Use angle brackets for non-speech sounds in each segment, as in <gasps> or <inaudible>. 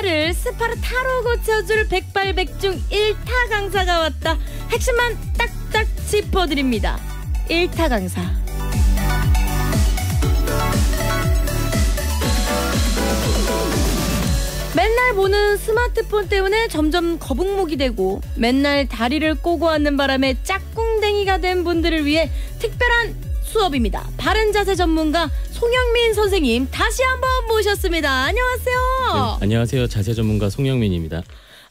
스파를 스파르타로 고쳐줄 백발백중 1타 강사가 왔다. 핵심만 딱딱 짚어드립니다. 1타 강사. 맨날 보는 스마트폰 때문에 점점 거북목이 되고 맨날 다리를 꼬고 앉는 바람에 짝꿍댕이가 된 분들을 위해 특별한 수업입니다. 바른 자세 전문가 송영민 선생님 다시 한번 모셨습니다. 안녕하세요. 네, 안녕하세요. 자세 전문가 송영민입니다.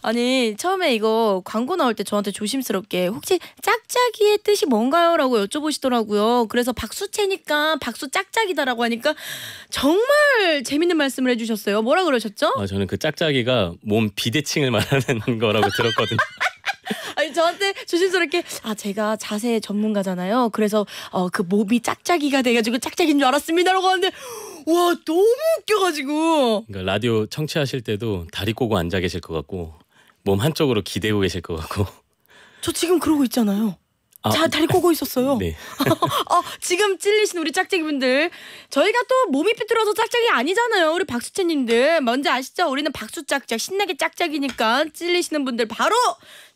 아니 처음에 이거 광고 나올 때 저한테 조심스럽게 혹시 짝짝이의 뜻이 뭔가요? 라고 여쭤보시더라고요. 그래서 박수채니까 박수 짝짝이다라고 하니까 정말 재밌는 말씀을 해주셨어요. 뭐라 그러셨죠? 아, 저는 그 짝짝이가 몸 비대칭을 말하는 <laughs> 거라고 들었거든요. <laughs> 아니 저한테 조심스럽게 아 제가 자세 전문가잖아요. 그래서 어 그 몸이 짝짝이가 돼가지고 짝짝인 줄 알았습니다라고 하는데 와 너무 웃겨가지고. 그러니까 라디오 청취하실 때도 다리 꼬고 앉아 계실 것 같고 몸 한쪽으로 기대고 계실 것 같고. 저 지금 그러고 있잖아요. 아, 자 다리 꼬고 있었어요. 네. <laughs> 어, 지금 찔리신 우리 짝짝이분들 저희가 또 몸이 삐뚤어서 짝짝이 아니잖아요. 우리 박수채님들 먼저 아시죠? 우리는 박수짝짝 신나게 짝짝이니까 찔리시는 분들 바로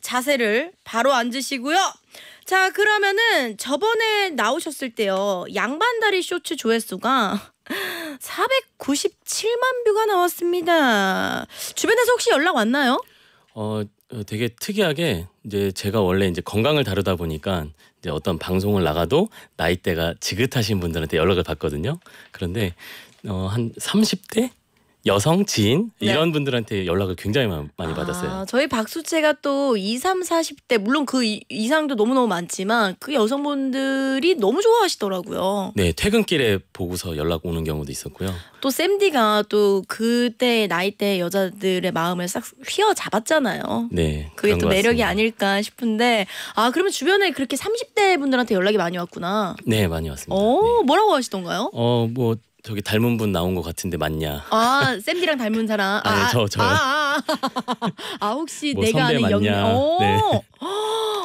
자세를 바로 앉으시고요. 자 그러면은 저번에 나오셨을 때요 양반다리 쇼츠 조회수가 497만 <laughs> 뷰가 나왔습니다. 주변에서 혹시 연락 왔나요? 어 어, 되게 특이하게 이제 제가 원래 이제 건강을 다루다 보니까 이제 어떤 방송을 나가도 나이대가 지긋하신 분들한테 연락을 받거든요. 그런데 어, 한 30대 여성 지인 네. 이런 분들한테 연락을 굉장히 많이 받았어요. 아, 저희 박수채가 또 20, 30대 물론 그 이상도 너무너무 많지만 그 여성분들이 너무 좋아하시더라고요. 네, 퇴근길에 보고서 연락 오는 경우도 있었고요. 또 샘디가 또 그때 나이대 여자들의 마음을 싹 휘어 잡았잖아요. 네. 그게 또 매력이 아닐까 싶은데 아, 그러면 주변에 그렇게 30대 분들한테 연락이 많이 왔구나. 네, 많이 왔습니다. 어, 네. 뭐라고 하시던가요? 어, 뭐 저기 닮은 분 나온 것 같은데 맞냐? 아 샌디랑 닮은 사람. 아, 네, 아, 저 저요. 아, 아, 아, 아 혹시 뭐 내가 아는 영양? 오, 네.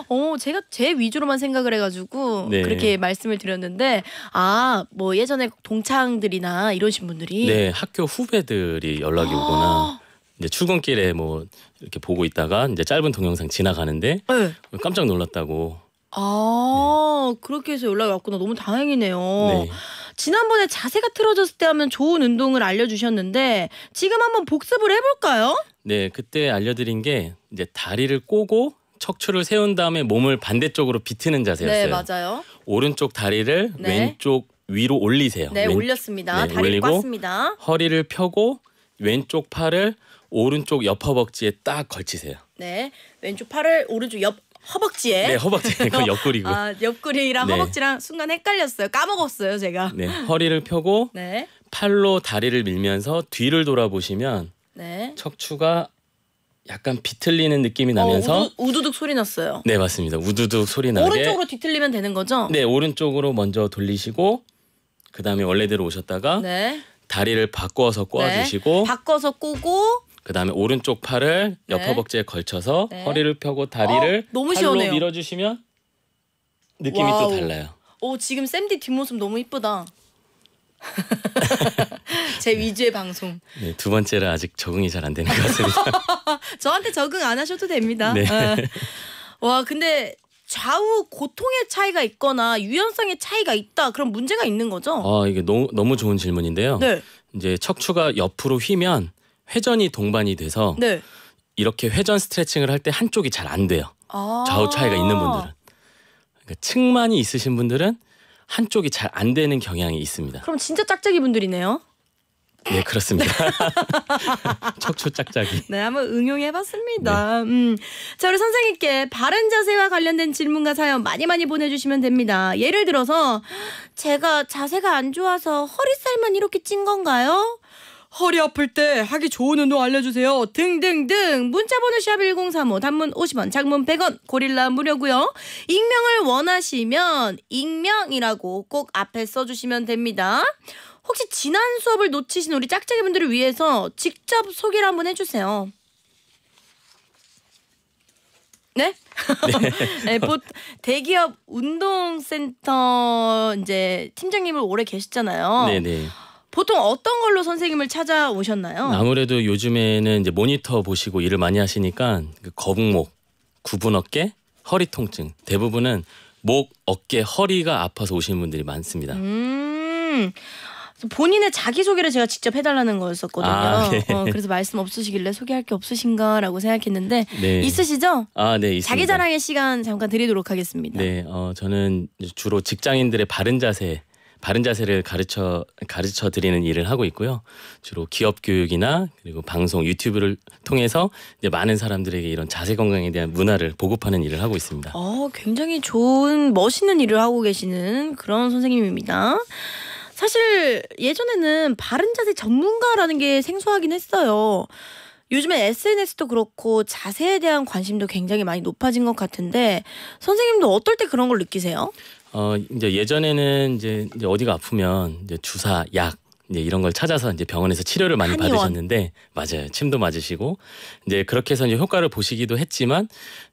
어, 제가 제 위주로만 생각을 해가지고 네. 그렇게 말씀을 드렸는데 아 뭐 예전에 동창들이나 이러신 분들이 네 학교 후배들이 연락이 오거나. 아. 이제 출근길에 뭐 이렇게 보고 있다가 이제 짧은 동영상 지나가는데 네. 깜짝 놀랐다고. 아 네. 그렇게 해서 연락이 왔구나 너무 다행이네요. 네. 지난번에 자세가 틀어졌을 때 하면 좋은 운동을 알려주셨는데 지금 한번 복습을 해볼까요? 네, 그때 알려드린 게 이제 다리를 꼬고 척추를 세운 다음에 몸을 반대쪽으로 비트는 자세였어요. 네, 맞아요. 오른쪽 다리를 네. 왼쪽 위로 올리세요. 네, 왼... 올렸습니다. 네, 다리 꽈습니다. 허리를 펴고 왼쪽 팔을 오른쪽 옆 허벅지에 딱 걸치세요. 네, 왼쪽 팔을 오른쪽 옆 허벅지에. 네, 허벅지에 <laughs> 그 옆구리고. 아, 옆구리랑 네. 허벅지랑 순간 헷갈렸어요. 까먹었어요, 제가. 네, 허리를 펴고 네. 팔로 다리를 밀면서 뒤를 돌아보시면 네. 척추가 약간 비틀리는 느낌이 어, 나면서 어, 우두, 둑 소리 났어요. 네, 맞습니다. 우두둑 소리 나게. 오른쪽으로 뒤틀리면 되는 거죠? 네, 오른쪽으로 먼저 돌리시고 그다음에 원래대로 오셨다가 네. 다리를 바꿔서 네. 꼬아 주시고 바꿔서 꼬고 그다음에 오른쪽 팔을 네. 옆 허벅지에 걸쳐서 네. 허리를 펴고 다리를 어, 너무 팔로 밀어주시면 느낌이 와우. 또 달라요. 오 지금 쌤디 뒷모습 너무 이쁘다. <laughs> 제 네. 위주의 방송. 네, 두 번째라 아직 적응이 잘 안 되는 것 같습니다. <laughs> 저한테 적응 안 하셔도 됩니다. 네. 어. 와 근데 좌우 고통의 차이가 있거나 유연성의 차이가 있다 그럼 문제가 있는 거죠? 아 이게 너무 너무 좋은 질문인데요. 네. 이제 척추가 옆으로 휘면 회전이 동반이 돼서 네. 이렇게 회전 스트레칭을 할 때 한쪽이 잘 안 돼요. 아 좌우 차이가 있는 분들은. 그러니까 측만이 있으신 분들은 한쪽이 잘 안 되는 경향이 있습니다. 그럼 진짜 짝짝이 분들이네요. 네 그렇습니다. <laughs> 척추 짝짝이. 네 한번 응용해봤습니다. 네. 음, 자 우리 선생님께 바른 자세와 관련된 질문과 사연 많이 많이 보내주시면 됩니다. 예를 들어서 제가 자세가 안 좋아서 허리살만 이렇게 찐 건가요? 허리 아플 때 하기 좋은 운동 알려주세요. 등등등 문자번호 샵1035 단문 50원 장문 100원 고릴라 무료고요. 익명을 원하시면 익명이라고 꼭 앞에 써주시면 됩니다. 혹시 지난 수업을 놓치신 우리 짝짝이 분들을 위해서 직접 소개를 한번 해주세요. 네? 네. <laughs> 네 보, 대기업 운동센터 이제 팀장님을 오래 계셨잖아요. 네네. 보통 어떤 걸로 선생님을 찾아오셨나요? 아무래도 요즘에는 이제 모니터 보시고 일을 많이 하시니까 그 거북목, 구분 어깨, 허리 통증 대부분은 목, 어깨, 허리가 아파서 오시는 분들이 많습니다. 음. 본인의 자기소개를 제가 직접 해달라는 거였었거든요. 아, 네. 어, 그래서 말씀 없으시길래 소개할 게 없으신가라고 생각했는데 네. 있으시죠? 아, 네, 자기 자랑의 시간 잠깐 드리도록 하겠습니다. 네, 어, 저는 주로 직장인들의 바른 자세 바른 자세를 가르쳐 가르쳐 드리는 일을 하고 있고요. 주로 기업 교육이나 그리고 방송 유튜브를 통해서 이제 많은 사람들에게 이런 자세 건강에 대한 문화를 보급하는 일을 하고 있습니다. 어, 굉장히 좋은 멋있는 일을 하고 계시는 그런 선생님입니다. 사실 예전에는 바른 자세 전문가라는 게 생소하긴 했어요. 요즘에 SNS도 그렇고 자세에 대한 관심도 굉장히 많이 높아진 것 같은데 선생님도 어떨 때 그런 걸 느끼세요? 어 이제 예전에는 이제, 어디가 아프면 이제 주사, 약 이제 이런 걸 찾아서 이제 병원에서 치료를 많이 한의원. 받으셨는데 맞아요. 침도 맞으시고 이제 그렇게 해서 이제 효과를 보시기도 했지만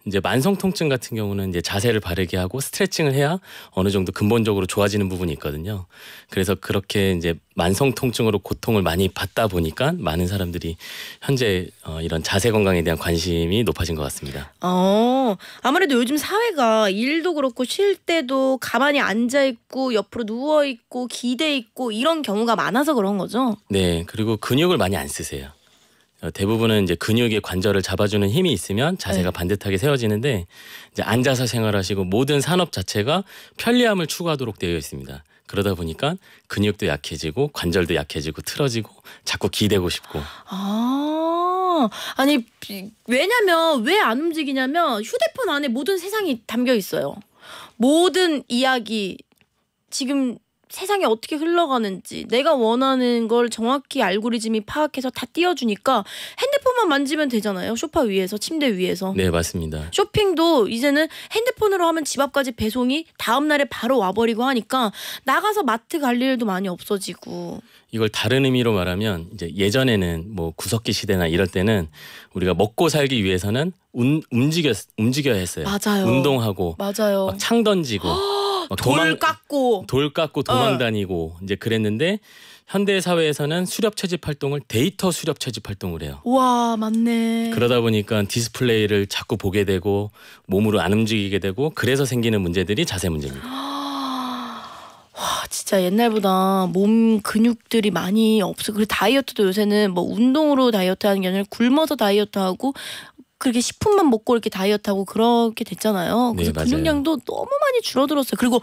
이제 만성 통증 같은 경우는 이제 자세를 바르게 하고 스트레칭을 해야 어느 정도 근본적으로 좋아지는 부분이 있거든요. 그래서 그렇게 이제 만성 통증으로 고통을 많이 받다 보니까 많은 사람들이 현재 어, 이런 자세 건강에 대한 관심이 높아진 것 같습니다. 어, 아무래도 요즘 사회가 일도 그렇고 쉴 때도 가만히 앉아 있고 옆으로 누워 있고 기대 있고 이런 경우가 많아서 그런 거죠. 네, 그리고 근육을 많이 안 쓰세요. 어, 대부분은 이제 근육의 관절을 잡아주는 힘이 있으면 자세가 네. 반듯하게 세워지는데 이제 앉아서 생활하시고 모든 산업 자체가 편리함을 추구하도록 되어 있습니다. 그러다 보니까 근육도 약해지고 관절도 약해지고 틀어지고 자꾸 기대고 싶고. 아 아니 왜냐면 왜 안 움직이냐면 휴대폰 안에 모든 세상이 담겨 있어요. 모든 이야기 지금 세상이 어떻게 흘러가는지 내가 원하는 걸 정확히 알고리즘이 파악해서 다 띄워주니까 핸드폰만 만지면 되잖아요. 소파 위에서 침대 위에서. 네 맞습니다. 쇼핑도 이제는 핸드폰으로 하면 집 앞까지 배송이 다음 날에 바로 와버리고 하니까 나가서 마트 갈 일도 많이 없어지고. 이걸 다른 의미로 말하면 이제 예전에는 뭐 구석기 시대나 이럴 때는 우리가 먹고 살기 위해서는 운, 움직여 움직여야 했어요. 맞아요. 운동하고 맞아요. 창 던지고. 어, 돌 깎고 돌 깎고 도망 다니고 어. 이제 그랬는데 현대 사회에서는 수렵 채집 활동을 데이터 수렵 채집 활동을 해요. 와 맞네. 그러다 보니까 디스플레이를 자꾸 보게 되고 몸으로 안 움직이게 되고 그래서 생기는 문제들이 자세 문제입니다. <gasps> 와 진짜 옛날보다 몸 근육들이 많이 없어 그리고 다이어트도 요새는 뭐 운동으로 다이어트 하는 게 아니라 굶어서 다이어트하고 그렇게 식품만 먹고 이렇게 다이어트하고 그렇게 됐잖아요. 네, 그래서 네, 근육량도 너무 많이 줄어들었어요. 그리고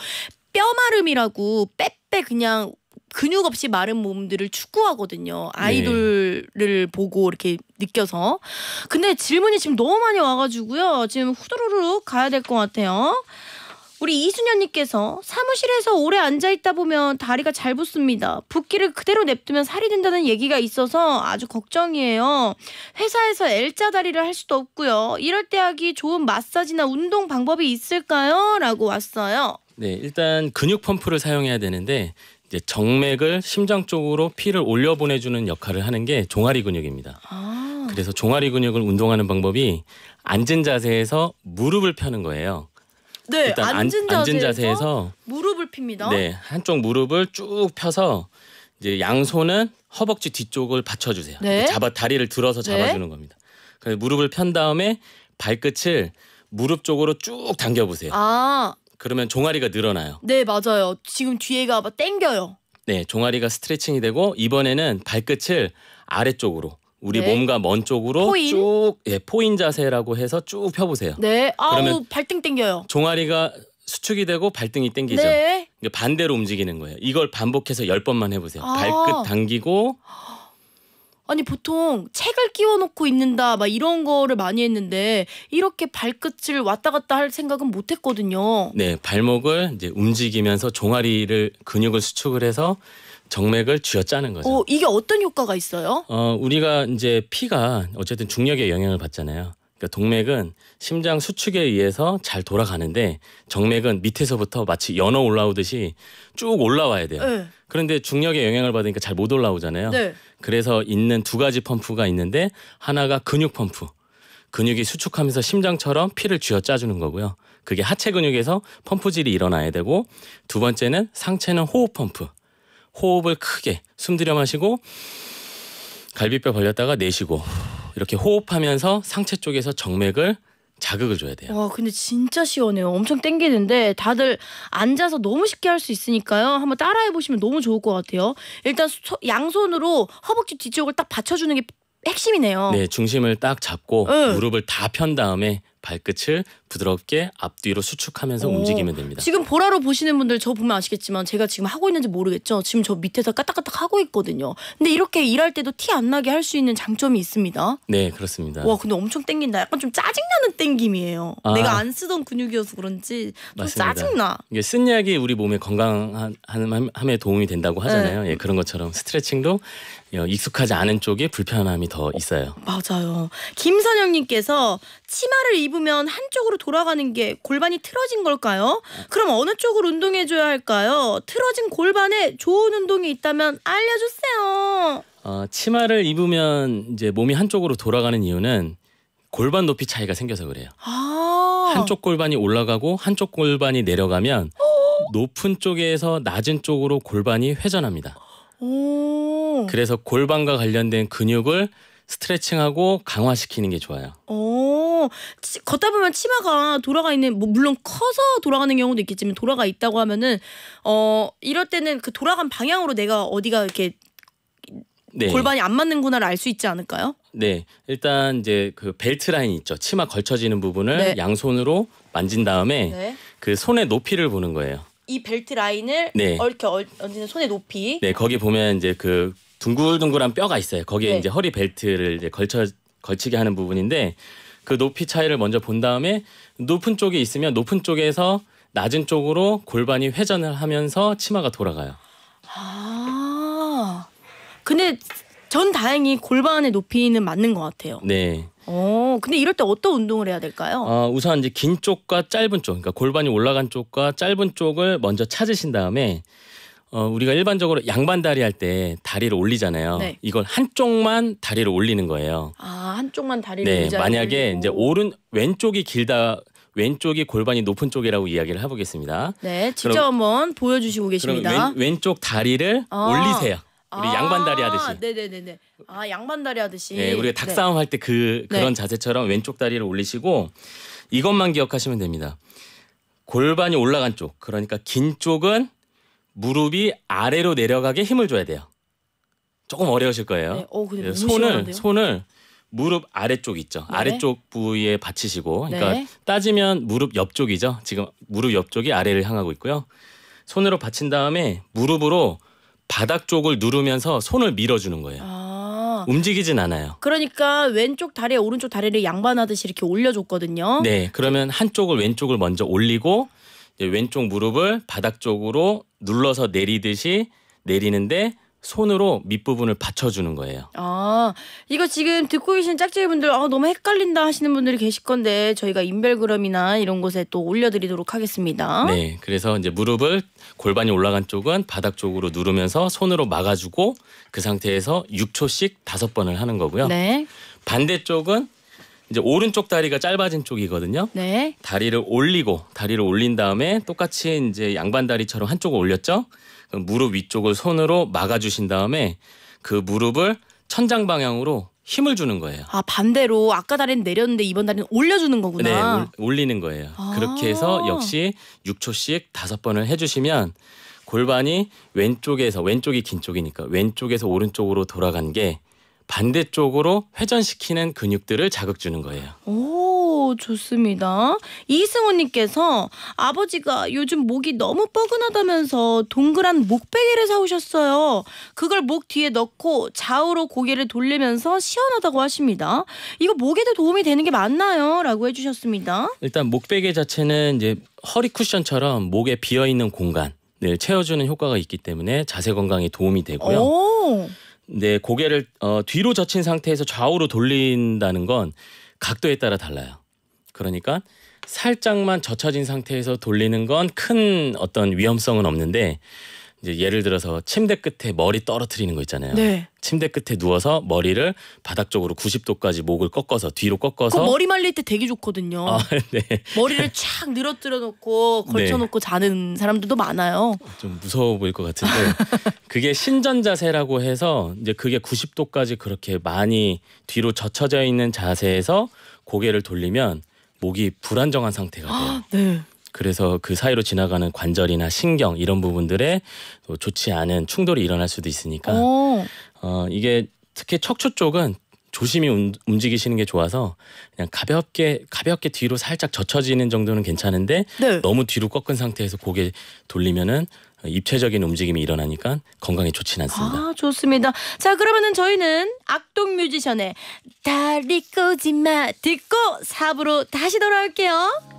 뼈 마름이라고 빼빼 그냥 근육 없이 마른 몸들을 추구하거든요. 네. 아이돌을 네. 보고 이렇게 느껴서. 근데 질문이 지금 너무 많이 와가지고요. 지금 후두루룩 가야 될 것 같아요. 우리 이순현님께서 사무실에서 오래 앉아있다 보면 다리가 잘붓습니다 붓기를 그대로 냅두면 살이 된다는 얘기가 있어서 아주 걱정이에요. 회사에서 L자 다리를 할 수도 없고요. 이럴 때 하기 좋은 마사지나 운동 방법이 있을까요? 라고 왔어요. 네, 일단 근육 펌프를 사용해야 되는데 이제 정맥을 심장 쪽으로 피를 올려 보내주는 역할을 하는 게 종아리 근육입니다. 아. 그래서 종아리 근육을 운동하는 방법이 앉은 자세에서 무릎을 펴는 거예요. 네, 일단 앉은, 안, 앉은 자세에서 무릎을 핍니다. 네, 한쪽 무릎을 쭉 펴서 이제 양손은 허벅지 뒤쪽을 받쳐주세요. 네. 잡아 다리를 들어서 네. 잡아주는 네. 겁니다. 그래서 무릎을 편 다음에 발끝을 무릎 쪽으로 쭉 당겨 보세요. 아, 그러면 종아리가 늘어나요. 네, 맞아요. 지금 뒤에가 막 땡겨요. 네, 종아리가 스트레칭이 되고 이번에는 발끝을 아래쪽으로 우리 네. 몸과 먼 쪽으로 포인? 쭉 예, 포인 자세라고 해서 쭉 펴보세요. 네. 아우 발등 땡겨요. 종아리가 수축이 되고 발등이 땡기죠. 네. 그러니까 반대로 움직이는 거예요. 이걸 반복해서 열 번만 해보세요. 아. 발끝 당기고 아니 보통 책을 끼워놓고 있는다 막 이런 거를 많이 했는데 이렇게 발끝을 왔다 갔다 할 생각은 못했거든요. 네 발목을 이제 움직이면서 종아리를 근육을 수축을 해서 정맥을 쥐어짜는 거죠. 어, 이게 어떤 효과가 있어요? 어, 우리가 이제 피가 어쨌든 중력에 영향을 받잖아요. 그러니까 동맥은 심장 수축에 의해서 잘 돌아가는데 정맥은 밑에서부터 마치 연어 올라오듯이 쭉 올라와야 돼요. 네. 그런데 중력에 영향을 받으니까 잘 못 올라오잖아요. 네. 그래서 있는 두 가지 펌프가 있는데 하나가 근육 펌프. 근육이 수축하면서 심장처럼 피를 쥐어짜 주는 거고요. 그게 하체 근육에서 펌프질이 일어나야 되고 두 번째는 상체는 호흡 펌프. 호흡을 크게 숨 들여 마시고 갈비뼈 벌렸다가 내쉬고 이렇게 호흡하면서 상체 쪽에서 정맥을 자극을 줘야 돼요. 와 근데 진짜 시원해요. 엄청 땡기는데 다들 앉아서 너무 쉽게 할 수 있으니까요. 한번 따라해 보시면 너무 좋을 것 같아요. 일단 소, 양손으로 허벅지 뒤쪽을 딱 받쳐주는 게 핵심이네요. 네 중심을 딱 잡고 응. 무릎을 다 편 다음에 발끝을 부드럽게 앞뒤로 수축하면서 오, 움직이면 됩니다. 지금 보라로 보시는 분들 저 보면 아시겠지만 제가 지금 하고 있는지 모르겠죠. 지금 저 밑에서 까딱까딱 하고 있거든요. 근데 이렇게 일할 때도 티 안 나게 할 수 있는 장점이 있습니다. 네, 그렇습니다. 와, 근데 엄청 땡긴다. 약간 좀 짜증나는 땡김이에요. 아, 내가 안 쓰던 근육이어서 그런지 좀 맞습니다. 짜증나. 이게 쓴 약이 우리 몸에 건강함에 도움이 된다고 하잖아요. 네. 예, 그런 것처럼 스트레칭도 어, 익숙하지 않은 쪽에 불편함이 더 있어요. 맞아요. 김선영님께서 치마를 입으면 한쪽으로 돌아가는 게 골반이 틀어진 걸까요? 그럼 어느 쪽으로 운동해줘야 할까요? 틀어진 골반에 좋은 운동이 있다면 알려주세요. 어, 치마를 입으면 이제 몸이 한쪽으로 돌아가는 이유는 골반 높이 차이가 생겨서 그래요. 아 한쪽 골반이 올라가고 한쪽 골반이 내려가면 어? 높은 쪽에서 낮은 쪽으로 골반이 회전합니다. 그래서 골반과 관련된 근육을 스트레칭하고 강화시키는 게 좋아요. 오, 치, 걷다 보면 치마가 돌아가 있는 뭐 물론 커서 돌아가는 경우도 있겠지만 돌아가 있다고 하면은 어 이럴 때는 그 돌아간 방향으로 내가 어디가 이렇게 네. 골반이 안 맞는구나를 알 수 있지 않을까요? 네, 일단 이제 그 벨트 라인 있죠. 치마 걸쳐지는 부분을 네. 양손으로 만진 다음에 네. 그 손의 높이를 보는 거예요. 이 벨트 라인을 네. 이렇게 얹는 손의 높이. 네, 거기 보면 이제 그 둥글둥글한 뼈가 있어요. 거기에 네. 이제 허리 벨트를 이제 걸쳐 걸치게 하는 부분인데 그 높이 차이를 먼저 본 다음에 높은 쪽에 있으면 높은 쪽에서 낮은 쪽으로 골반이 회전을 하면서 치마가 돌아가요. 아. 근데 전 다행히 골반의 높이는 맞는 것 같아요. 네. 어, 근데 이럴 때 어떤 운동을 해야 될까요? 어, 우선 이제 긴 쪽과 짧은 쪽, 그러니까 골반이 올라간 쪽과 짧은 쪽을 먼저 찾으신 다음에 어, 우리가 일반적으로 양반다리 할 때 다리를 올리잖아요. 네. 이건 한쪽만 다리를 올리는 거예요. 아, 한쪽만 다리를 네, 만약에 올리고. 이제 오른 왼쪽이 길다 왼쪽이 골반이 높은 쪽이라고 이야기를 해보겠습니다. 네, 직접 그럼, 한번 보여주시고 계십니다. 왼쪽 다리를 아. 올리세요. 우리 아 양반다리 하듯이. 아, 네네 네네. 아 양반다리 하듯이. 네, 우리가 닭싸움 네. 할때 그 네. 그런 네. 자세처럼 왼쪽 다리를 올리시고 이것만 기억하시면 됩니다. 골반이 올라간 쪽, 그러니까 긴 쪽은 무릎이 아래로 내려가게 힘을 줘야 돼요. 조금 어려우실 거예요. 네. 어, 손을 시원한데요? 손을 무릎 아래쪽 있죠. 네. 아래쪽 부위에 받치시고, 그러니까 네. 따지면 무릎 옆쪽이죠. 지금 무릎 옆쪽이 아래를 향하고 있고요. 손으로 받친 다음에 무릎으로 바닥 쪽을 누르면서 손을 밀어주는 거예요. 아. 움직이진 않아요. 그러니까 왼쪽 다리 에 오른쪽 다리를 양반하듯이 이렇게 올려줬거든요. 네, 그러면 한쪽을 왼쪽을 먼저 올리고 왼쪽 무릎을 바닥 쪽으로 눌러서 내리듯이 내리는데 손으로 밑부분을 받쳐주는 거예요. 아, 이거 지금 듣고 계신 짝지분들 아, 너무 헷갈린다 하시는 분들이 계실 건데 저희가 인별그램이나 이런 곳에 또 올려드리도록 하겠습니다. 네, 그래서 이제 무릎을 골반이 올라간 쪽은 바닥 쪽으로 누르면서 손으로 막아주고 그 상태에서 6초씩 다섯 번을 하는 거고요. 네. 반대쪽은 이제 오른쪽 다리가 짧아진 쪽이거든요. 네. 다리를 올리고 다리를 올린 다음에 똑같이 이제 양반 다리처럼 한쪽을 올렸죠. 무릎 위쪽을 손으로 막아주신 다음에 그 무릎을 천장 방향으로 힘을 주는 거예요. 아 반대로 아까 달엔 내렸는데 이번 달엔 올려주는 거구나. 네, 올, 리는 거예요. 아 그렇게 해서 역시 6초씩 다섯 번을 해주시면 골반이 왼쪽에서 왼쪽이 긴 쪽이니까 왼쪽에서 오른쪽으로 돌아간 게 반대쪽으로 회전시키는 근육들을 자극 주는 거예요. 오. 좋습니다. 이승우님께서 아버지가 요즘 목이 너무 뻐근하다면서 동그란 목베개를 사오셨어요. 그걸 목 뒤에 넣고 좌우로 고개를 돌리면서 시원하다고 하십니다. 이거 목에도 도움이 되는 게 맞나요? 라고 해주셨습니다. 일단 목베개 자체는 이제 허리 쿠션처럼 목에 비어 있는 공간. 을 채워주는 효과가 있기 때문에 자세 건강에 도움이 되고요. 오. 네, 고개를 어, 뒤로 젖힌 상태에서 좌우로 돌린다는 건 각도에 따라 달라요. 그러니까 살짝만 젖혀진 상태에서 돌리는 건 큰 어떤 위험성은 없는데 이제 예를 들어서 침대 끝에 머리 떨어뜨리는 거 있잖아요. 네. 침대 끝에 누워서 머리를 바닥 쪽으로 90도까지 목을 꺾어서 뒤로 꺾어서 머리 말릴 때 되게 좋거든요. 아, <laughs> 네. 머리를 착 늘어뜨려 놓고 걸쳐 놓고 네. 자는 사람들도 많아요. 좀 무서워 보일 것 같은데 <laughs> 그게 신전 자세라고 해서 이제 그게 90도까지 그렇게 많이 뒤로 젖혀져 있는 자세에서 고개를 돌리면 목이 불안정한 상태가 돼요. 아, 네. 그래서 그 사이로 지나가는 관절이나 신경 이런 부분들에 좋지 않은 충돌이 일어날 수도 있으니까 오. 어, 이게 특히 척추 쪽은 조심히 움직이시는 게 좋아서 그냥 가볍게 가볍게 뒤로 살짝 젖혀지는 정도는 괜찮은데 네. 너무 뒤로 꺾은 상태에서 고개 돌리면은 입체적인 움직임이 일어나니까 건강에 좋진 않습니다. 아 좋습니다. 자 그러면은 저희는 악동 뮤지션의 다리 꼬지 마 듣고 4부로 다시 돌아올게요.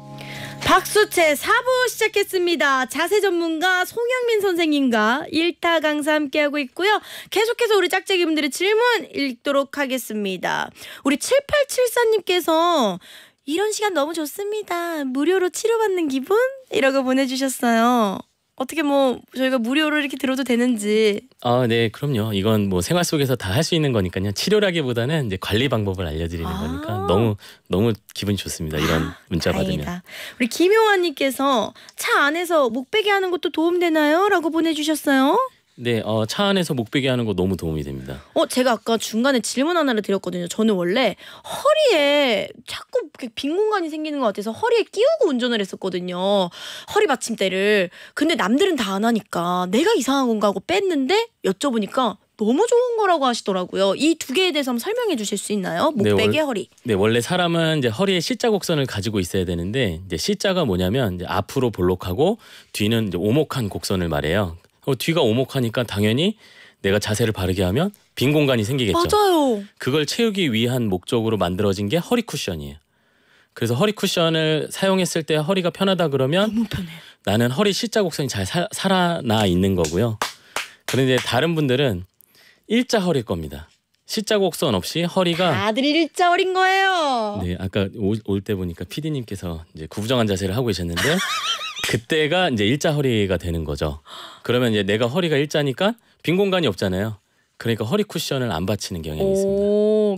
박수채 4부 시작했습니다. 자세 전문가 송영민 선생님과 일타 강사 함께하고 있고요. 계속해서 우리 짝짝이분들의 질문 읽도록 하겠습니다. 우리 7874님께서 이런 시간 너무 좋습니다. 무료로 치료받는 기분? 이라고 보내주셨어요. 어떻게 뭐 저희가 무료로 이렇게 들어도 되는지. 아, 네, 그럼요. 이건 뭐 생활 속에서 다 할 수 있는 거니까요. 치료라기보다는 이제 관리 방법을 알려드리는 아 거니까 너무 너무 기분이 좋습니다. 아, 이런 아, 문자 다행이다. 받으면. 우리 김용환님께서 차 안에서 목베개 하는 것도 도움 되나요?라고 보내주셨어요. 네, 어, 차 안에서 목베개 하는 거 너무 도움이 됩니다. 어, 제가 아까 중간에 질문 하나를 드렸거든요. 저는 원래 허리에 자꾸 빈 공간이 생기는 것 같아서 허리에 끼우고 운전을 했었거든요. 허리 받침대를. 근데 남들은 다 안 하니까 내가 이상한 건가 하고 뺐는데 여쭤보니까 너무 좋은 거라고 하시더라고요. 이 두 개에 대해서 한번 설명해 주실 수 있나요? 목베개, 네, 허리. 네, 원래 사람은 이제 허리에 C자 곡선을 가지고 있어야 되는데 이제 C자가 뭐냐면 이제 앞으로 볼록하고 뒤는 이제 오목한 곡선을 말해요. 그리고 뒤가 오목하니까 당연히 내가 자세를 바르게 하면 빈 공간이 생기겠죠. 맞아요. 그걸 채우기 위한 목적으로 만들어진 게 허리 쿠션이에요. 그래서 허리 쿠션을 사용했을 때 허리가 편하다 그러면 나는 허리 실자 곡선이 잘 사, 살아나 있는 거고요. 그런데 다른 분들은 일자 허리일 겁니다. 실자 곡선 없이 허리가 다들 일자 허린 거예요. 네, 아까 올 때 보니까 피디님께서 이제 구부정한 자세를 하고 계셨는데 <laughs> 그때가 이제 일자 허리가 되는 거죠. 그러면 이제 내가 허리가 일자니까 빈 공간이 없잖아요. 그러니까 허리 쿠션을 안 받치는 경향이 있습니다.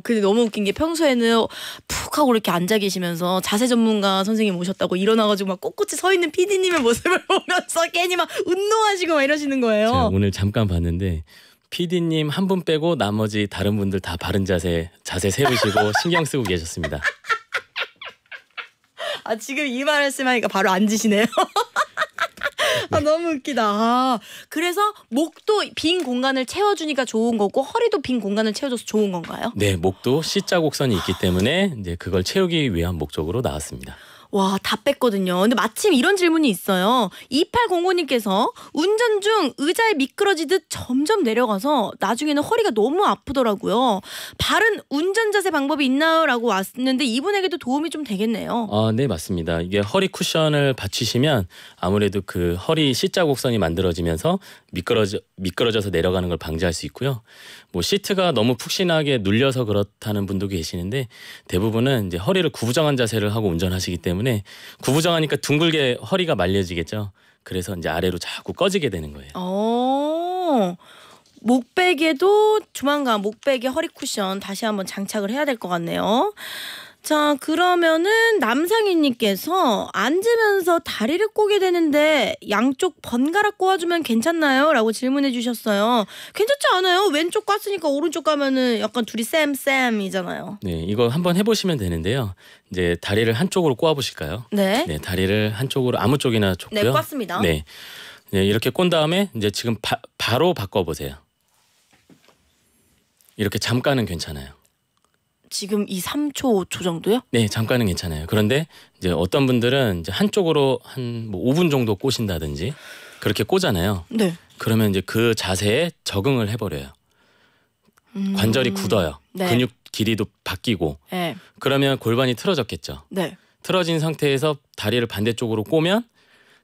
근데 너무 웃긴 게 평소에는 푹 하고 이렇게 앉아 계시면서 자세 전문가 선생님 오셨다고 일어나가지고 막 꼿꼿이 서 있는 PD님의 모습을 <laughs> 보면서 괜히 막 운동하시고 막 이러시는 거예요. 오늘 잠깐 봤는데 PD님 한 분 빼고 나머지 다른 분들 다 바른 자세 자세 세우시고 <laughs> 신경 쓰고 계셨습니다. 아, 지금 이 말씀하니까 바로 앉으시네요. <laughs> 아, 너무 웃기다. 아, 그래서 목도 빈 공간을 채워주니까 좋은 거고 허리도 빈 공간을 채워줘서 좋은 건가요? 네, 목도 C자 곡선이 있기 때문에 이제 그걸 채우기 위한 목적으로 나왔습니다. 와, 다 뺐거든요. 근데 마침 이런 질문이 있어요. 2805님께서 운전 중 의자에 미끄러지듯 점점 내려가서 나중에는 허리가 너무 아프더라고요. 바른 운전 자세 방법이 있나요? 라고 왔는데 이분에게도 도움이 좀 되겠네요. 아, 네, 맞습니다. 이게 허리 쿠션을 받치시면 아무래도 그 허리 C자 곡선이 만들어지면서 미끄러져, 미끄러져서 내려가는 걸 방지할 수 있고요. 뭐 시트가 너무 푹신하게 눌려서 그렇다는 분도 계시는데 대부분은 이제 허리를 구부정한 자세를 하고 운전하시기 때문에 구부정하니까 둥글게 허리가 말려지겠죠. 그래서 이제 아래로 자꾸 꺼지게 되는 거예요. 어. 목베개도 조만간 목베개 허리 쿠션 다시 한번 장착을 해야 될 것 같네요. 자, 그러면은 남상희님께서 앉으면서 다리를 꼬게 되는데 양쪽 번갈아 꼬아주면 괜찮나요? 라고 질문해 주셨어요. 괜찮지 않아요? 왼쪽 꼬았으니까 오른쪽 가면은 약간 둘이 쌤쌤이잖아요. 네, 이거 한번 해보시면 되는데요. 이제 다리를 한쪽으로 꼬아보실까요? 네. 네, 다리를 한쪽으로 아무 쪽이나 좋고요. 네, 꽂습니다. 네. 네, 이렇게 꼰 다음에 이제 지금 바, 바로 바꿔보세요. 이렇게 잠깐은 괜찮아요. 지금 이 3초 5초 정도요? 네, 잠깐은 괜찮아요. 그런데 이제 어떤 분들은 이제 한쪽으로 한뭐 5분 정도 꼬신다든지 그렇게 꼬잖아요. 네. 그러면 이제 그 자세에 적응을 해버려요. 음... 관절이 굳어요. 네. 근육 길이도 바뀌고. 네. 그러면 골반이 틀어졌겠죠. 네. 틀어진 상태에서 다리를 반대쪽으로 꼬면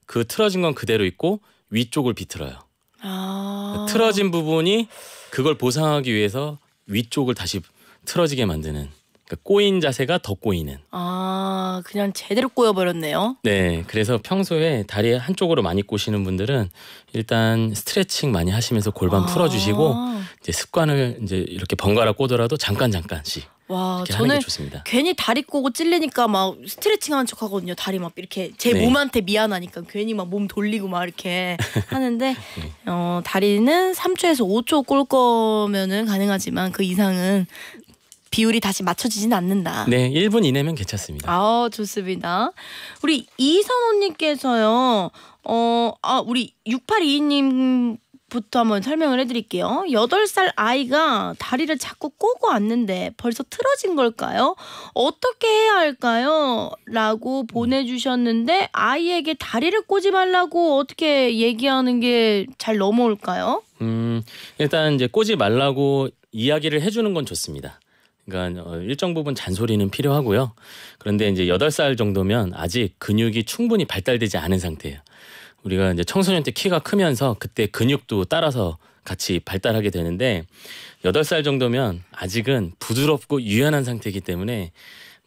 그 틀어진 건 그대로 있고 위쪽을 비틀어요. 아... 틀어진 부분이 그걸 보상하기 위해서 위쪽을 다시 틀어지게 만드는 그러니까 꼬인 자세가 더 꼬이는. 아, 그냥 제대로 꼬여버렸네요. 네, 그래서 평소에 다리 한쪽으로 많이 꼬시는 분들은 일단 스트레칭 많이 하시면서 골반 아 풀어주시고 이제 습관을 이제 이렇게 번갈아 꼬더라도 잠깐 잠깐씩. 와, 저는 괜히 다리 꼬고 찔리니까 막 스트레칭 하는 척 하거든요. 다리 막 이렇게 제 네. 몸한테 미안하니까 괜히 막 몸 돌리고 막 이렇게 <laughs> 하는데 네. 어, 다리는 3초에서 5초 꼴 거면은 가능하지만 그 이상은 비율이 다시 맞춰지진 않는다. 네, 1분 이내면 괜찮습니다. 아, 좋습니다. 우리 이선호님께서요. 어, 아, 우리 6 8 2님 부터 한번 설명을 해드릴게요. 8살 아이가 다리를 자꾸 꼬고 앉는데 벌써 틀어진 걸까요? 어떻게 해야 할까요? 라고 보내주셨는데 아이에게 다리를 꼬지 말라고 어떻게 얘기하는 게 잘 넘어올까요? 음, 일단 이제 꼬지 말라고 이야기를 해주는 건 좋습니다. 그러니까 어, 일정 부분 잔소리는 필요하고요. 그런데 이제 여덟 살 정도면 아직 근육이 충분히 발달되지 않은 상태예요. 우리가 이제 청소년 때 키가 크면서 그때 근육도 따라서 같이 발달하게 되는데 여덟 살 정도면 아직은 부드럽고 유연한 상태이기 때문에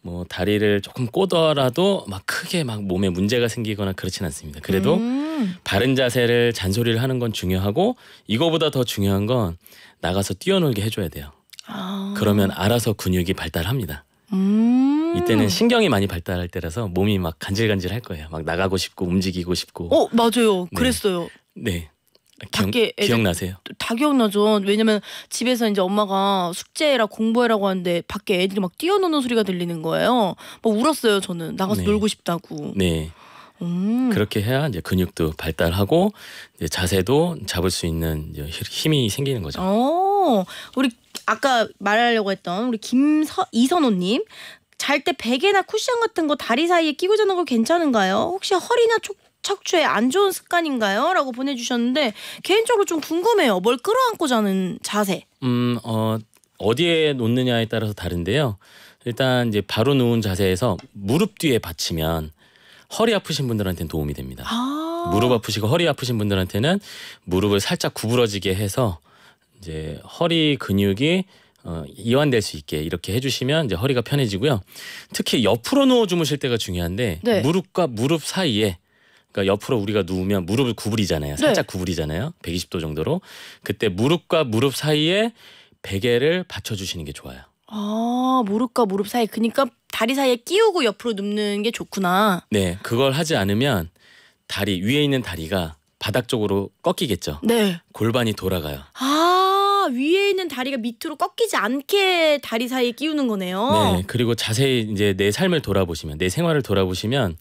뭐 다리를 조금 꼬더라도 막 크게 막 몸에 문제가 생기거나 그렇진 않습니다. 그래도 음. 바른 자세를 잔소리를 하는 건 중요하고 이거보다 더 중요한 건 나가서 뛰어놀게 해줘야 돼요. 아. 그러면 알아서 근육이 발달합니다. 음. 이때는 신경이 많이 발달할 때라서 몸이 막 간질간질할 거예요. 막 나가고 싶고 움직이고 싶고. 어 맞아요. 네. 그랬어요. 네. 기억, 밖에 기억나세요? 다 기억나죠. 왜냐면 집에서 이제 엄마가 숙제라 공부해라고 하는데 밖에 애들이 막 뛰어노는 소리가 들리는 거예요. 막 울었어요. 저는 나가서 네. 놀고 싶다고. 네. 음. 그렇게 해야 이제 근육도 발달하고 이제 자세도 잡을 수 있는 힘이 생기는 거죠. 오, 어, 우리 아까 말하려고 했던 우리 김서 이선호님 잘 때 베개나 쿠션 같은 거 다리 사이에 끼고 자는 거 괜찮은가요? 혹시 허리나 촉 척추에 안 좋은 습관인가요? 라고 보내주셨는데 개인적으로 좀 궁금해요. 뭘 끌어안고 자는 자세. 음, 어, 어디에 놓느냐에 따라서 다른데요. 일단 이제 바로 누운 자세에서 무릎 뒤에 받치면 허리 아프신 분들한테는 도움이 됩니다. 아 무릎 아프시고 허리 아프신 분들한테는 무릎을 살짝 구부러지게 해서 이제 허리 근육이 어, 이완될 수 있게 이렇게 해주시면 이제 허리가 편해지고요. 특히 옆으로 누워 주무실 때가 중요한데 네. 무릎과 무릎 사이에 그러니까 옆으로 우리가 누우면 무릎을 구부리잖아요. 네. 살짝 네. 구부리잖아요. 120도 정도로 그때 무릎과 무릎 사이에 베개를 받쳐주시는 게 좋아요. 아 무릎과 무릎 사이 그러니까 다리 사이에 끼우고 옆으로 눕는 게 좋구나. 네, 그걸 하지 않으면 다리 위에 있는 다리가 바닥 쪽으로 꺾이겠죠. 네. 골반이 돌아가요. 아. 위에 있는 다리가 밑으로 꺾이지 않게 다리 사이에 끼우는 거네요. 네, 그리고 자세히 이제 내 삶을 돌아보시면 내 생활을 돌아보시면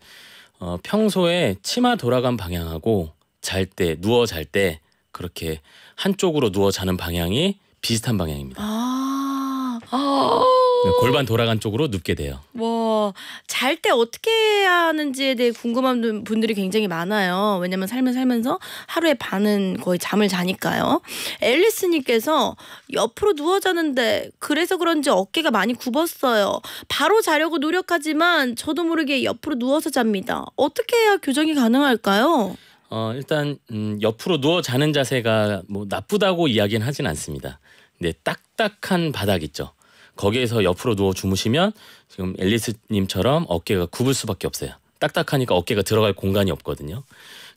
어, 평소에 치마 돌아간 방향하고 잘 때 누워 잘 때 그렇게 한쪽으로 누워 자는 방향이 비슷한 방향입니다. 아, 아. 네, 골반 돌아간 쪽으로 눕게 돼요. 와, 잘 때 어떻게 해야 하는지에 대해 궁금한 분들이 굉장히 많아요. 왜냐면 삶을 살면서 하루의 반은 거의 잠을 자니까요. 앨리스님께서 옆으로 누워 자는데 그래서 그런지 어깨가 많이 굽었어요. 바로 자려고 노력하지만 저도 모르게 옆으로 누워서 잡니다. 어떻게 해야 교정이 가능할까요? 어, 일단 음, 옆으로 누워 자는 자세가 뭐 나쁘다고 이야기는 하진 않습니다. 근데 딱딱한 바닥 있죠. 거기에서 옆으로 누워 주무시면 지금 앨리스님처럼 어깨가 굽을 수밖에 없어요. 딱딱하니까 어깨가 들어갈 공간이 없거든요.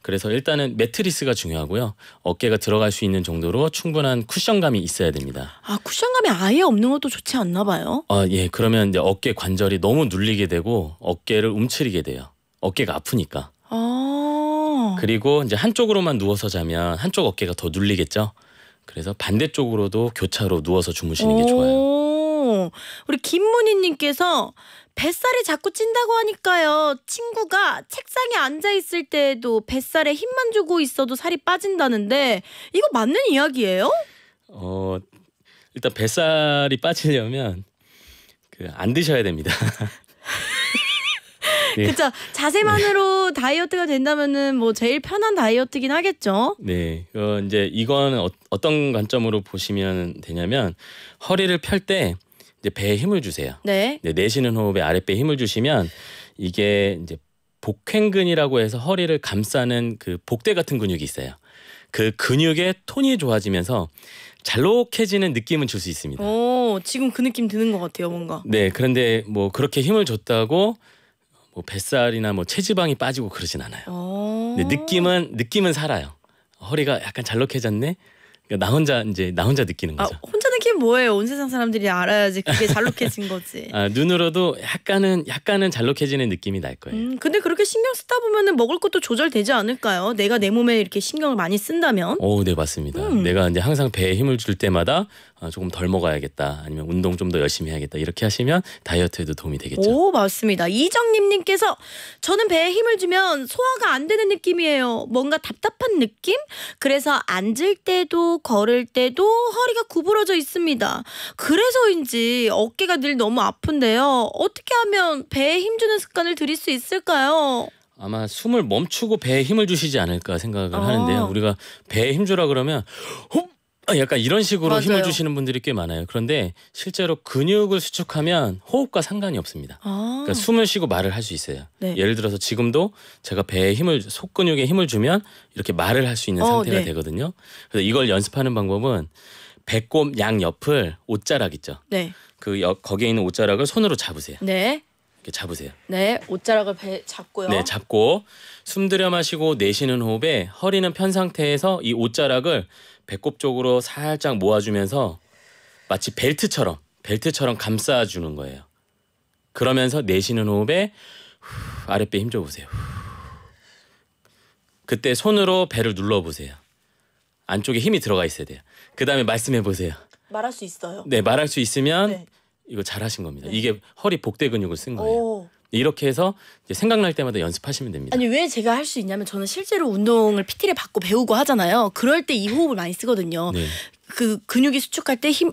그래서 일단은 매트리스가 중요하고요. 어깨가 들어갈 수 있는 정도로 충분한 쿠션감이 있어야 됩니다. 아 쿠션감이 아예 없는 것도 좋지 않나 봐요. 아 예, 그러면 이제 어깨 관절이 너무 눌리게 되고 어깨를 움츠리게 돼요. 어깨가 아프니까. 아. 그리고 이제 한쪽으로만 누워서 자면 한쪽 어깨가 더 눌리겠죠. 그래서 반대쪽으로도 교차로 누워서 주무시는 게 좋아요. 우리 김문희님께서 뱃살이 자꾸 찐다고 하니까요. 친구가 책상에 앉아 있을 때에도 뱃살에 힘만 주고 있어도 살이 빠진다는데 이거 맞는 이야기예요? 어 일단 뱃살이 빠지려면 그 안 드셔야 됩니다. <laughs> 네. 그쵸 자세만으로 네. 다이어트가 된다면은 뭐 제일 편한 다이어트긴 하겠죠. 네, 어, 이제 이건 어, 떤 관점으로 보시면 되냐면 허리를 펼때 이제 배에 힘을 주세요. 네. 네 내쉬는 호흡에 아랫배에 힘을 주시면 이게 이제 복횡근이라고 해서 허리를 감싸는 그 복대 같은 근육이 있어요. 그 근육의 톤이 좋아지면서 잘록해지는 느낌은 줄 수 있습니다. 오, 지금 그 느낌 드는 것 같아요, 뭔가. 네, 그런데 뭐 그렇게 힘을 줬다고 뭐 뱃살이나 뭐 체지방이 빠지고 그러진 않아요. 어. 근데 느낌은 느낌은 살아요. 허리가 약간 잘록해졌네. 그러니까 나 혼자 이제 나 혼자 느끼는 아, 거죠. 아, 눈은 뭐예요? 온 세상 사람들이 알아야지 그게 잘록해진 거지. <laughs> 아, 눈으로도 약간은 약간은 잘록해지는 느낌이 날 거예요. 음, 근데 그렇게 신경 쓰다 보면은 먹을 것도 조절되지 않을까요? 내가 내 몸에 이렇게 신경을 많이 쓴다면. 오, 네 맞습니다. 음. 내가 이제 항상 배에 힘을 줄 때마다 어, 조금 덜 먹어야겠다 아니면 운동 좀 더 열심히 해야겠다 이렇게 하시면 다이어트에도 도움이 되겠죠. 오 맞습니다. 이정님님께서 저는 배에 힘을 주면 소화가 안 되는 느낌이에요. 뭔가 답답한 느낌? 그래서 앉을 때도 걸을 때도 허리가 구부러져 있습니다. 그래서인지 어깨가 늘 너무 아픈데요. 어떻게 하면 배에 힘주는 습관을 들일 수 있을까요? 아마 숨을 멈추고 배에 힘을 주시지 않을까 생각을 어. 하는데요. 우리가 배에 힘주라 그러면 훅 어, 약간 이런 식으로 맞아요. 힘을 주시는 분들이 꽤 많아요. 그런데 실제로 근육을 수축하면 호흡과 상관이 없습니다. 아 그러니까 숨을 쉬고 말을 할 수 있어요. 네. 예를 들어서 지금도 제가 배에 힘을 속근육에 힘을 주면 이렇게 말을 할 수 있는 어, 상태가 어, 네. 되거든요. 그래서 이걸 연습하는 방법은 배꼽 양 옆을 옷자락 있죠. 네. 그 여, 거기에 있는 옷자락을 손으로 잡으세요. 네. 이렇게 잡으세요. 네, 옷자락을 배 잡고요. 네, 잡고 숨 들여 마시고 내쉬는 호흡에 허리는 편 상태에서 이 옷자락을 배꼽 쪽으로 살짝 모아주면서 마치 벨트처럼 벨트처럼 감싸주는 거예요. 그러면서 내쉬는 호흡에 후, 아랫배 힘줘 보세요. 그때 손으로 배를 눌러 보세요. 안쪽에 힘이 들어가 있어야 돼요. 그 다음에 말씀해 보세요. 말할 수 있어요. 네, 말할 수 있으면 네. 이거 잘하신 겁니다. 네. 이게 허리 복대 근육을 쓴 거예요. 오. 이렇게 해서 생각날 때마다 연습하시면 됩니다. 아니 왜 제가 할 수 있냐면 저는 실제로 운동을 PT를 받고 배우고 하잖아요. 그럴 때 이 호흡을 많이 쓰거든요. 네. 그 근육이 수축할 때 힘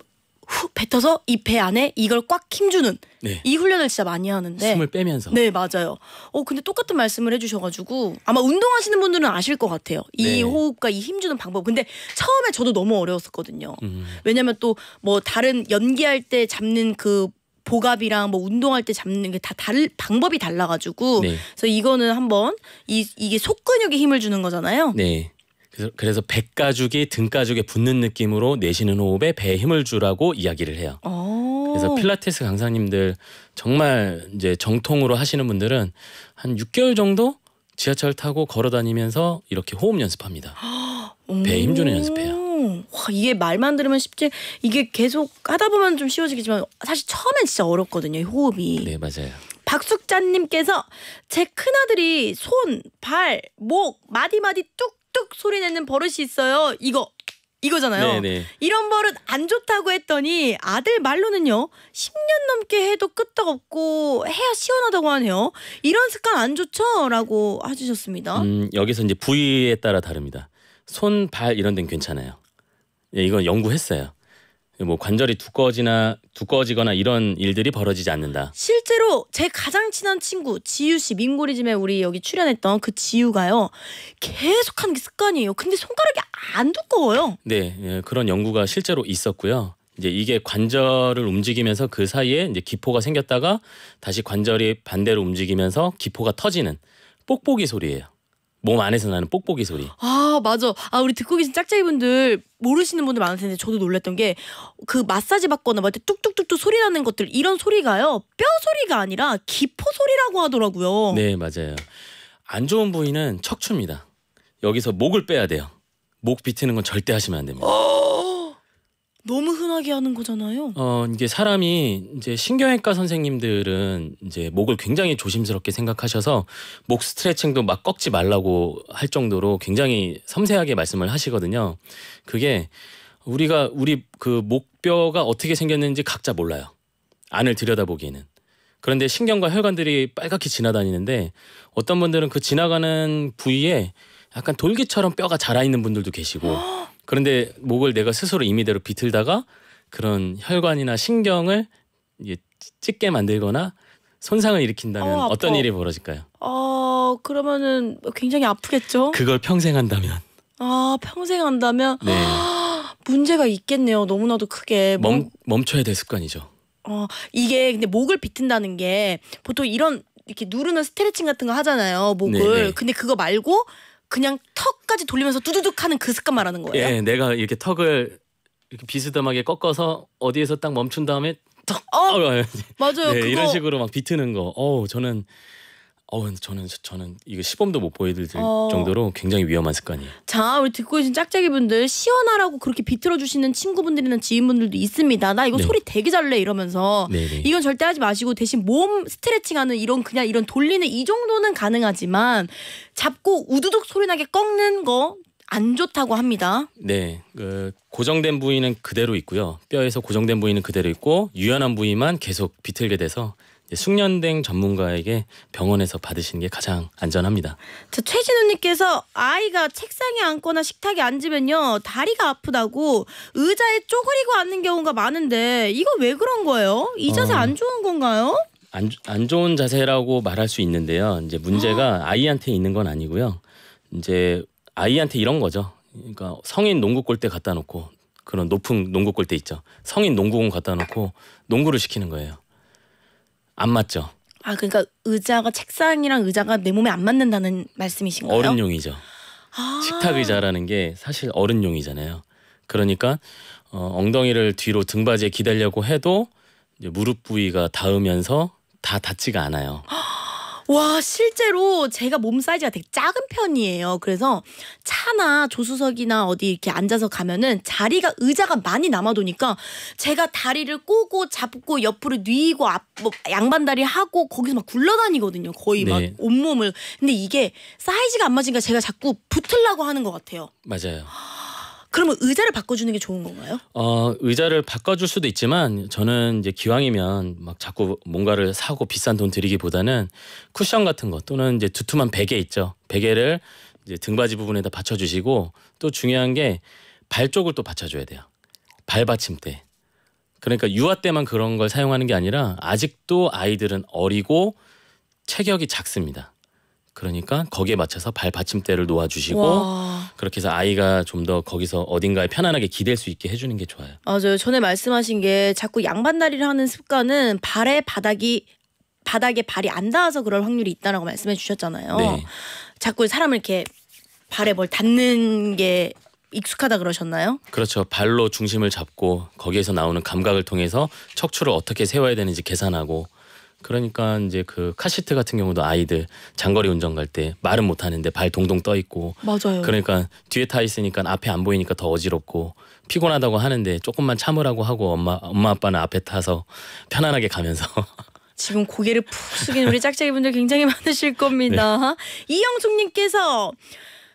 후 뱉어서 이 배 안에 이걸 꽉 힘주는 네. 이 훈련을 진짜 많이 하는데 숨을 빼면서 네 맞아요. 어 근데 똑같은 말씀을 해주셔가지고 아마 운동하시는 분들은 아실 것 같아요. 이 네. 호흡과 이 힘주는 방법. 근데 처음에 저도 너무 어려웠었거든요. 음. 왜냐면 또 뭐 다른 연기할 때 잡는 그 복압이랑 뭐 운동할 때 잡는 게다 방법이 달라가지고 네. 그래서 이거는 한번 이 이게 속근육에 힘을 주는 거잖아요. 네. 그래서, 그래서 백가죽이 등가죽에 붙는 느낌으로 내쉬는 호흡에 배에 힘을 주라고 이야기를 해요. 오. 어. 그래서 필라테스 강사님들 정말 이제 정통으로 하시는 분들은 한 6개월 정도 지하철 타고 걸어 다니면서 이렇게 호흡 연습합니다. <gasps> 배에 힘 주는 연습해요. 와, 이게 말만 들으면 쉽지 이게 계속 하다 보면 좀 쉬워지겠지만 사실 처음엔 진짜 어렵거든요 호흡이. 네 맞아요. 박숙자님께서 제 큰아들이 손, 발, 목 마디마디 뚝뚝 소리내는 버릇이 있어요. 이거 이거잖아요. 네네. 네. 이런 버릇 안 좋다고 했더니 아들 말로는요. 10년 넘게 해도 끄떡없고 해야 시원하다고 하네요. 이런 습관 안 좋죠라고 해주셨습니다. 음, 여기서 이제 부위에 따라 다릅니다. 손, 발 이런 데는 괜찮아요. 예, 이건 연구했어요. 뭐 관절이 두꺼워지나 두꺼워지거나 이런 일들이 벌어지지 않는다. 실제로 제 가장 친한 친구 지유 씨 민고리즘에 우리 여기 출연했던 그 지유가요 계속 하는 게 습관이에요. 근데 손가락이 안 두꺼워요. 네, 예, 그런 연구가 실제로 있었고요. 이제 이게 관절을 움직이면서 그 사이에 이제 기포가 생겼다가 다시 관절이 반대로 움직이면서 기포가 터지는 뽁뽁이 소리예요. 몸 안에서 나는 뽁뽁이 소리. 아 맞아. 아 우리 듣고 계신 짝짝이 분들 모르시는 분들 많을 텐데 저도 놀랐던게 그 마사지 받거나 막 뚝뚝뚝뚝 소리 나는 것들 이런 소리가요 뼈 소리가 아니라 기포 소리라고 하더라고요. 네 맞아요. 안 좋은 부위는 척추입니다. 여기서 목을 빼야 돼요. 목 비트는 건 절대 하시면 안 됩니다. 어! 너무 흔하게 하는 거잖아요. 어, 이게 사람이 이제 신경외과 선생님들은 이제 목을 굉장히 조심스럽게 생각하셔서 목 스트레칭도 막 꺾지 말라고 할 정도로 굉장히 섬세하게 말씀을 하시거든요. 그게 우리가 우리 그 목뼈가 어떻게 생겼는지 각자 몰라요. 안을 들여다보기에는. 그런데 신경과 혈관들이 빨갛게 지나다니는데 어떤 분들은 그 지나가는 부위에 약간 돌기처럼 뼈가 자라 있는 분들도 계시고 <gasps> <gasps> 어, 그런데 목을 내가 스스로 임의대로 비틀다가 그런 혈관이나 신경을 이 찢게 만들거나 손상을 일으킨다면 어, 떤 일이 벌어질까요? 어 그러면은 굉장히 아프겠죠. 그걸 평생 한다면. 아 평생 한다면 네. <gasps> 문제가 있겠네요. 너무나도 크게 뭐 멈 멈춰야 될 습관이죠. 어 이게 근데 목을 비튼다는 게 보통 이런 이렇게 누르는 스트레칭 같은 거 하잖아요 목을 네네. 네. 근데 그거 말고 그냥 턱까지 돌리면서 두두둑 하는 그 습관 말하는 거예요? 예, 내가 이렇게 턱을 이렇게 비스듬하게 꺾어서 어디에서 딱 멈춘 다음에 턱 어, 어 예. 맞아요. 네, 그거... 이런 식으로 막 비트는 거. 어우, 저는 어, 저는 저는 이거 시범도 못 보여드릴 어. 정도로 굉장히 위험한 습관이에요. 자, 우리 듣고 계신 짝짝이분들 시원하라고 그렇게 비틀어 주시는 친구분들이나 지인분들도 있습니다. 나 이거 네. 소리 되게 잘내 이러면서 네네. 네. 이건 절대 하지 마시고 대신 몸 스트레칭하는 이런 그냥 이런 돌리는 이 정도는 가능하지만 잡고 우두둑 소리나게 꺾는 거. 안 좋다고 합니다. 네, 그 고정된 부위는 그대로 있고요. 뼈에서 고정된 부위는 그대로 있고 유연한 부위만 계속 비틀게 돼서 숙련된 전문가에게 병원에서 받으시는 게 가장 안전합니다. 자, 최진우님께서 아이가 책상에 앉거나 식탁에 앉으면요 다리가 아프다고 의자에 쪼그리고 앉는 경우가 많은데 이거 왜 그런 거예요? 이 자세 어... 안 좋은 건가요? 안, 안 좋은 자세라고 말할 수 있는데요. 이제 문제가 아. 아이한테 있는 건 아니고요. 이제 아이한테 이런 거죠. 그러니까 성인 농구 골대 갖다 놓고 그런 높은 농구 골대 있죠. 성인 농구공 갖다 놓고 농구를 시키는 거예요. 안 맞죠. 아 그러니까 의자가 책상이랑 의자가 내 몸에 안 맞는다는 말씀이신가요? 어른용이죠. 아 식탁 의자라는 게 사실 어른용이잖아요. 그러니까 어, 엉덩이를 뒤로 등받이에 기대려고 해도 무릎 부위가 닿으면서 다 닿지가 않아요. 와 실제로 제가 몸 사이즈가 되게 작은 편이에요. 그래서 차나 조수석이나 어디 이렇게 앉아서 가면은 자리가 의자가 많이 남아도니까 제가 다리를 꼬고 잡고 옆으로 뉘고 앞, 뭐, 양반다리 하고 거기서 막 굴러다니거든요. 거의 막 네. 온몸을. 근데 이게 사이즈가 안 맞으니까 제가 자꾸 붙으려고 하는 것 같아요. 맞아요. 그러면 의자를 바꿔주는 게 좋은 건가요? 어 의자를 바꿔줄 수도 있지만 저는 이제 기왕이면 막 자꾸 뭔가를 사고 비싼 돈 들이기보다는 쿠션 같은 것 또는 이제 두툼한 베개 있죠. 베개를 이제 등받이 부분에다 받쳐주시고 또 중요한 게 발 쪽을 또 받쳐줘야 돼요. 발받침대. 그러니까 유아 때만 그런 걸 사용하는 게 아니라 아직도 아이들은 어리고 체격이 작습니다. 그러니까 거기에 맞춰서 발 받침대를 놓아주시고 와. 그렇게 해서 아이가 좀 더 거기서 어딘가에 편안하게 기댈 수 있게 해주는 게 좋아요. 맞아요. 전에 말씀하신 게 자꾸 양반다리를 하는 습관은 발의 바닥이 바닥에 발이 안 닿아서 그럴 확률이 있다라고 말씀해 주셨잖아요. 네. 자꾸 사람을 이렇게 발에 뭘 닿는 게 익숙하다 그러셨나요? 그렇죠. 발로 중심을 잡고 거기에서 나오는 감각을 통해서 척추를 어떻게 세워야 되는지 계산하고 그러니까 이제 그 카시트 같은 경우도 아이들 장거리 운전 갈 때 말은 못 하는데 발 동동 떠 있고 맞아요. 그러니까 뒤에 타 있으니까 앞에 안 보이니까 더 어지럽고 피곤하다고 하는데 조금만 참으라고 하고 엄마 엄마 아빠는 앞에 타서 편안하게 가면서 <laughs> 지금 고개를 푹 숙인 우리 짝짝이 분들 굉장히 많으실 겁니다. 네. 이영숙님께서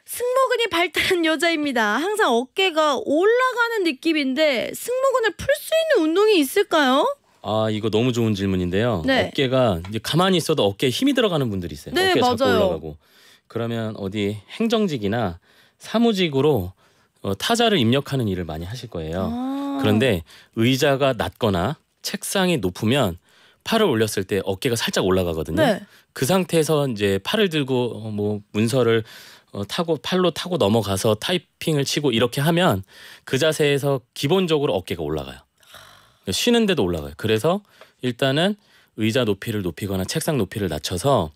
승모근이 발달한 여자입니다. 항상 어깨가 올라가는 느낌인데 승모근을 풀 수 있는 운동이 있을까요? 아 이거 너무 좋은 질문인데요. 네. 어깨가 이제 가만히 있어도 어깨에 힘이 들어가는 분들이 있어요. 네, 어깨 자꾸 맞아요. 올라가고 그러면 어디 행정직이나 사무직으로 어, 타자를 입력하는 일을 많이 하실 거예요. 아. 그런데 의자가 낮거나 책상이 높으면 팔을 올렸을 때 어깨가 살짝 올라가거든요. 네. 그 상태에서 이제 팔을 들고 어, 뭐 문서를 어, 타고 팔로 타고 넘어가서 타이핑을 치고 이렇게 하면 그 자세에서 기본적으로 어깨가 올라가요. 그러니까 쉬는데도 올라가요. 그래서 일단은 의자 높이를 높이거나 책상 높이를 낮춰서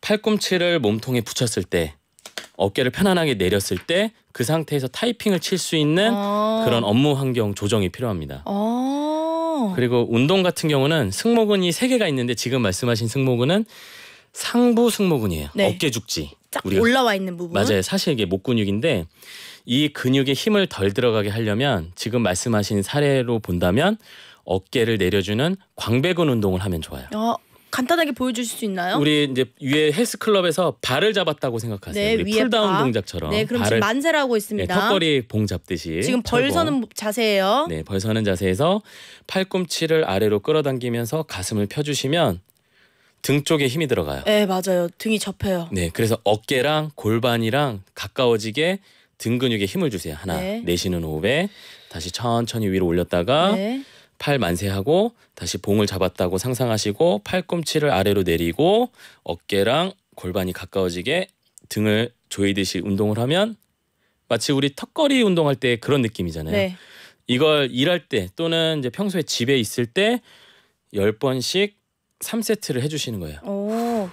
팔꿈치를 몸통에 붙였을 때 어깨를 편안하게 내렸을 때 그 상태에서 타이핑을 칠 수 있는 아 그런 업무 환경 조정이 필요합니다. 아 그리고 운동 같은 경우는 승모근이 세 개가 있는데 지금 말씀하신 승모근은 상부 승모근이에요. 네. 어깨 죽지. 쫙 올라와 있는 부분. 맞아요. 사실 이게 목 근육인데 이 근육에 힘을 덜 들어가게 하려면 지금 말씀하신 사례로 본다면 어깨를 내려주는 광배근 운동을 하면 좋아요. 어, 간단하게 보여주실 수 있나요? 우리 이제 위에 헬스클럽에서 발을 잡았다고 생각하세요. 네, 우리 풀다운 바. 동작처럼. 네, 그럼 지금 만세를 고 있습니다. 네, 턱걸이 봉 잡듯이. 지금 벌서는 자세예요. 네, 벌서는 자세에서 팔꿈치를 아래로 끌어당기면서 가슴을 펴주시면 등 쪽에 힘이 들어가요. 네, 맞아요. 등이 접혀요. 네, 그래서 어깨랑 골반이랑 가까워지게 등 근육에 힘을 주세요. 하나 네. 내쉬는 호흡에 다시 천천히 위로 올렸다가 네. 팔 만세하고 다시 봉을 잡았다고 상상하시고 팔꿈치를 아래로 내리고 어깨랑 골반이 가까워지게 등을 조이듯이 운동을 하면 마치 우리 턱걸이 운동할 때 그런 느낌이잖아요. 네. 이걸 일할 때 또는 이제 평소에 집에 있을 때 열번씩 3세트를 해 주시는 거예요. 오.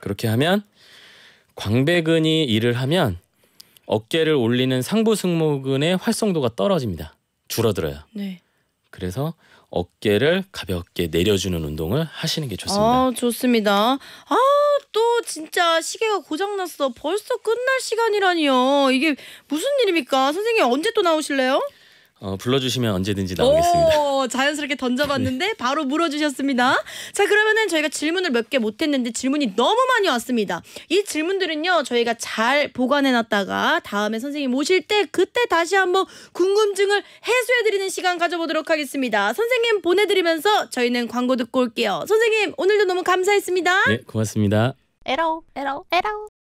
그렇게 하면 광배근이 일을 하면 어깨를 올리는 상부승모근의 활성도가 떨어집니다. 줄어들어요. 네. 그래서 어깨를 가볍게 내려주는 운동을 하시는 게 좋습니다. 아, 좋습니다. 아, 또 진짜 시계가 고장났어. 벌써 끝날 시간이라니요. 이게 무슨 일입니까? 선생님 언제 또 나오실래요? 어, 불러주시면 언제든지 나오겠습니다. 오, 자연스럽게 던져봤는데 <laughs> 네. 바로 물어주셨습니다. 자 그러면은 저희가 질문을 몇 개 못했는데 질문이 너무 많이 왔습니다. 이 질문들은요 저희가 잘 보관해놨다가 다음에 선생님 오실 때 그때 다시 한번 궁금증을 해소해드리는 시간 가져보도록 하겠습니다. 선생님 보내드리면서 저희는 광고 듣고 올게요. 선생님 오늘도 너무 감사했습니다. 네 고맙습니다. 에러 에러 에러